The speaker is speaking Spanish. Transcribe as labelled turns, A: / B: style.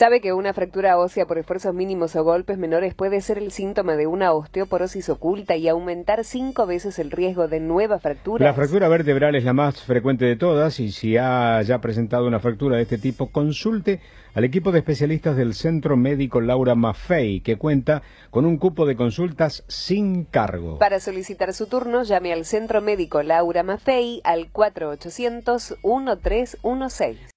A: Sabe que una fractura ósea por esfuerzos mínimos o golpes menores puede ser el síntoma de una osteoporosis oculta y aumentar cinco veces el riesgo de nueva fractura. La
B: fractura vertebral es la más frecuente de todas y si ha ya presentado una fractura de este tipo, consulte al equipo de especialistas del Centro Médico Laura Maffei, que cuenta con un cupo de consultas sin cargo.
A: Para solicitar su turno, llame al Centro Médico Laura Maffei al 4800 1316.